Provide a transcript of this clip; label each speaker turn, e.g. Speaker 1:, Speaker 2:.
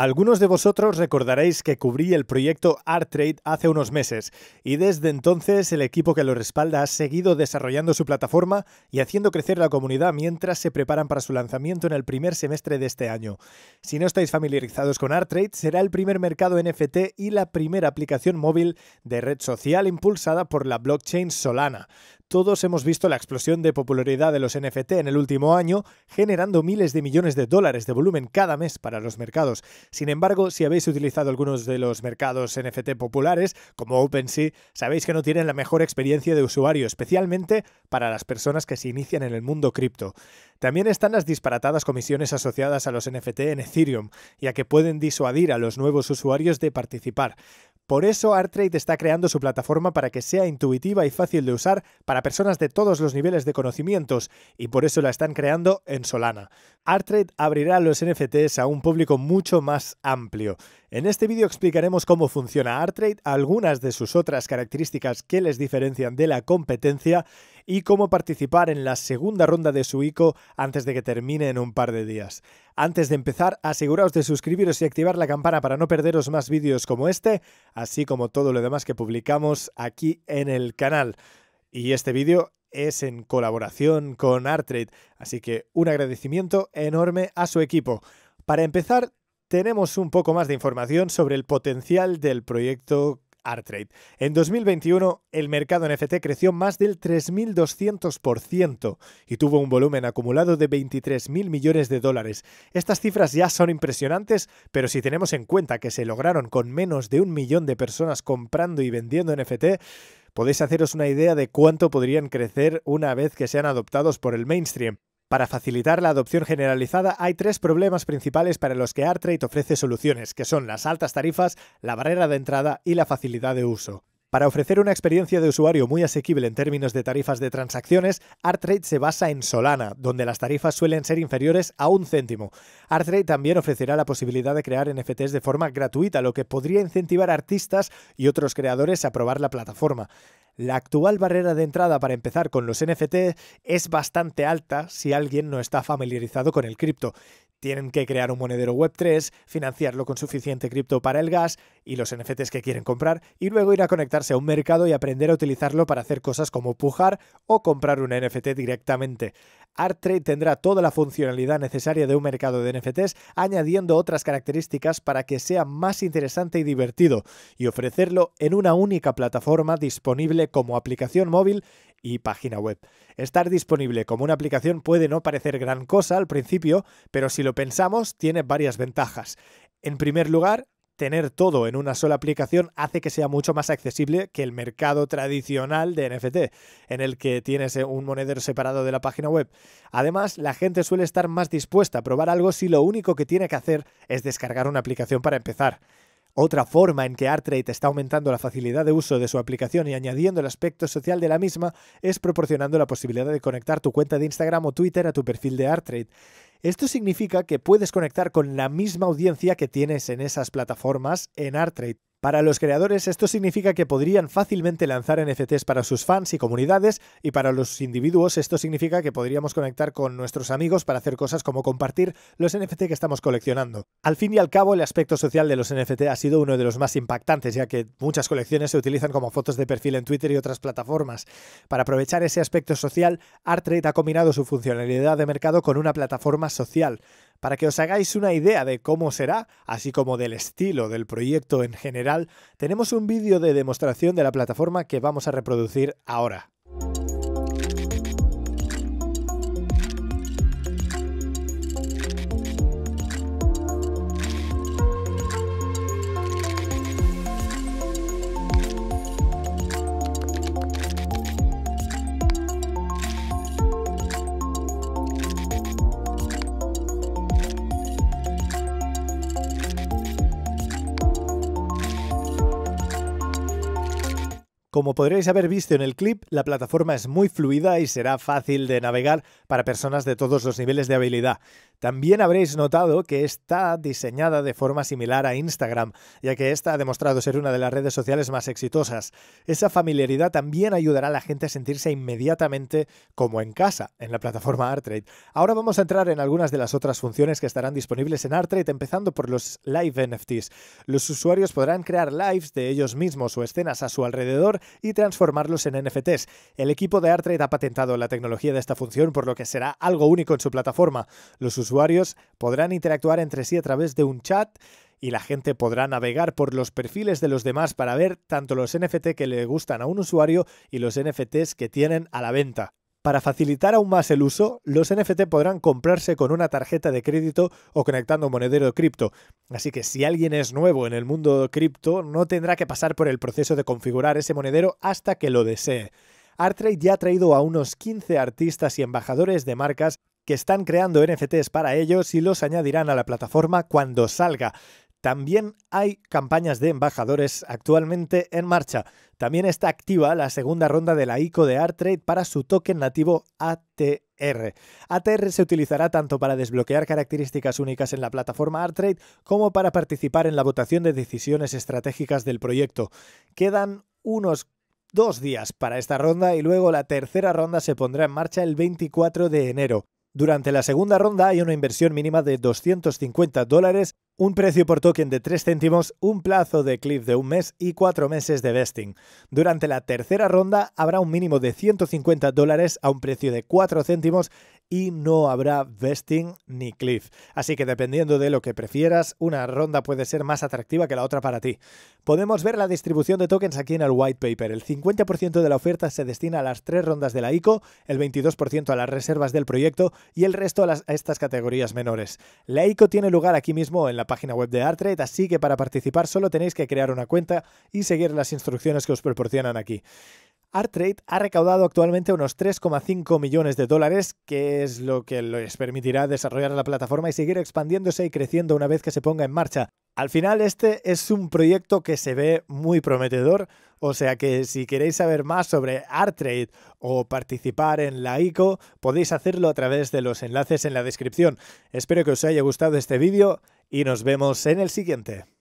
Speaker 1: Algunos de vosotros recordaréis que cubrí el proyecto ArtTrade hace unos meses y desde entonces el equipo que lo respalda ha seguido desarrollando su plataforma y haciendo crecer la comunidad mientras se preparan para su lanzamiento en el primer semestre de este año. Si no estáis familiarizados con ArtTrade, será el primer mercado NFT y la primera aplicación móvil de red social impulsada por la blockchain Solana todos hemos visto la explosión de popularidad de los NFT en el último año, generando miles de millones de dólares de volumen cada mes para los mercados. Sin embargo, si habéis utilizado algunos de los mercados NFT populares, como OpenSea, sabéis que no tienen la mejor experiencia de usuario, especialmente para las personas que se inician en el mundo cripto. También están las disparatadas comisiones asociadas a los NFT en Ethereum, ya que pueden disuadir a los nuevos usuarios de participar. Por eso Artrade está creando su plataforma para que sea intuitiva y fácil de usar para personas de todos los niveles de conocimientos, y por eso la están creando en Solana. Artrade abrirá los NFTs a un público mucho más amplio. En este vídeo explicaremos cómo funciona Artrade, algunas de sus otras características que les diferencian de la competencia y cómo participar en la segunda ronda de su ICO antes de que termine en un par de días. Antes de empezar, aseguraos de suscribiros y activar la campana para no perderos más vídeos como este, así como todo lo demás que publicamos aquí en el canal. Y este vídeo es en colaboración con Artrade, así que un agradecimiento enorme a su equipo. Para empezar, tenemos un poco más de información sobre el potencial del proyecto en 2021, el mercado NFT creció más del 3.200% y tuvo un volumen acumulado de 23.000 millones de dólares. Estas cifras ya son impresionantes, pero si tenemos en cuenta que se lograron con menos de un millón de personas comprando y vendiendo NFT, podéis haceros una idea de cuánto podrían crecer una vez que sean adoptados por el mainstream. Para facilitar la adopción generalizada hay tres problemas principales para los que Artrade ofrece soluciones, que son las altas tarifas, la barrera de entrada y la facilidad de uso. Para ofrecer una experiencia de usuario muy asequible en términos de tarifas de transacciones, ArtRate se basa en Solana, donde las tarifas suelen ser inferiores a un céntimo. ArtRate también ofrecerá la posibilidad de crear NFTs de forma gratuita, lo que podría incentivar a artistas y otros creadores a probar la plataforma. La actual barrera de entrada para empezar con los NFT es bastante alta si alguien no está familiarizado con el cripto. Tienen que crear un monedero Web3, financiarlo con suficiente cripto para el gas y los NFTs que quieren comprar, y luego ir a conectarse a un mercado y aprender a utilizarlo para hacer cosas como pujar o comprar un NFT directamente. ArtTrade tendrá toda la funcionalidad necesaria de un mercado de NFTs, añadiendo otras características para que sea más interesante y divertido, y ofrecerlo en una única plataforma disponible como aplicación móvil y página web. Estar disponible como una aplicación puede no parecer gran cosa al principio, pero si lo pensamos tiene varias ventajas. En primer lugar, tener todo en una sola aplicación hace que sea mucho más accesible que el mercado tradicional de NFT, en el que tienes eh, un monedero separado de la página web. Además, la gente suele estar más dispuesta a probar algo si lo único que tiene que hacer es descargar una aplicación para empezar. Otra forma en que ArtRate está aumentando la facilidad de uso de su aplicación y añadiendo el aspecto social de la misma es proporcionando la posibilidad de conectar tu cuenta de Instagram o Twitter a tu perfil de ArtRate. Esto significa que puedes conectar con la misma audiencia que tienes en esas plataformas en ArtRate. Para los creadores esto significa que podrían fácilmente lanzar NFTs para sus fans y comunidades y para los individuos esto significa que podríamos conectar con nuestros amigos para hacer cosas como compartir los NFT que estamos coleccionando. Al fin y al cabo el aspecto social de los NFT ha sido uno de los más impactantes ya que muchas colecciones se utilizan como fotos de perfil en Twitter y otras plataformas. Para aprovechar ese aspecto social, ArtRate ha combinado su funcionalidad de mercado con una plataforma social. Para que os hagáis una idea de cómo será, así como del estilo del proyecto en general, tenemos un vídeo de demostración de la plataforma que vamos a reproducir ahora. Como podréis haber visto en el clip, la plataforma es muy fluida y será fácil de navegar para personas de todos los niveles de habilidad. También habréis notado que está diseñada de forma similar a Instagram, ya que esta ha demostrado ser una de las redes sociales más exitosas. Esa familiaridad también ayudará a la gente a sentirse inmediatamente como en casa en la plataforma Artrade. Ahora vamos a entrar en algunas de las otras funciones que estarán disponibles en Artrade, empezando por los live NFTs. Los usuarios podrán crear lives de ellos mismos o escenas a su alrededor y transformarlos en NFTs. El equipo de Artrade ha patentado la tecnología de esta función, por lo que será algo único en su plataforma. Los usuarios podrán interactuar entre sí a través de un chat y la gente podrá navegar por los perfiles de los demás para ver tanto los NFT que le gustan a un usuario y los NFTs que tienen a la venta. Para facilitar aún más el uso, los NFT podrán comprarse con una tarjeta de crédito o conectando un monedero cripto, así que si alguien es nuevo en el mundo cripto no tendrá que pasar por el proceso de configurar ese monedero hasta que lo desee. Artrade ya ha traído a unos 15 artistas y embajadores de marcas que están creando NFTs para ellos y los añadirán a la plataforma cuando salga. También hay campañas de embajadores actualmente en marcha. También está activa la segunda ronda de la ICO de ArtTrade para su token nativo ATR. ATR se utilizará tanto para desbloquear características únicas en la plataforma ArtTrade como para participar en la votación de decisiones estratégicas del proyecto. Quedan unos dos días para esta ronda y luego la tercera ronda se pondrá en marcha el 24 de enero. Durante la segunda ronda hay una inversión mínima de 250 dólares, un precio por token de 3 céntimos, un plazo de clip de un mes y 4 meses de vesting. Durante la tercera ronda habrá un mínimo de 150 dólares a un precio de 4 céntimos y no habrá vesting ni cliff. Así que dependiendo de lo que prefieras, una ronda puede ser más atractiva que la otra para ti. Podemos ver la distribución de tokens aquí en el white paper. El 50% de la oferta se destina a las tres rondas de la ICO, el 22% a las reservas del proyecto y el resto a, estas categorías menores. La ICO tiene lugar aquí mismo en la página web de Artrade, así que para participar solo tenéis que crear una cuenta y seguir las instrucciones que os proporcionan aquí. ArtTrade ha recaudado actualmente unos 3,5 millones de dólares, que es lo que les permitirá desarrollar la plataforma y seguir expandiéndose y creciendo una vez que se ponga en marcha. Al final este es un proyecto que se ve muy prometedor, o sea que si queréis saber más sobre ArtTrade o participar en la ICO, podéis hacerlo a través de los enlaces en la descripción. Espero que os haya gustado este vídeo y nos vemos en el siguiente.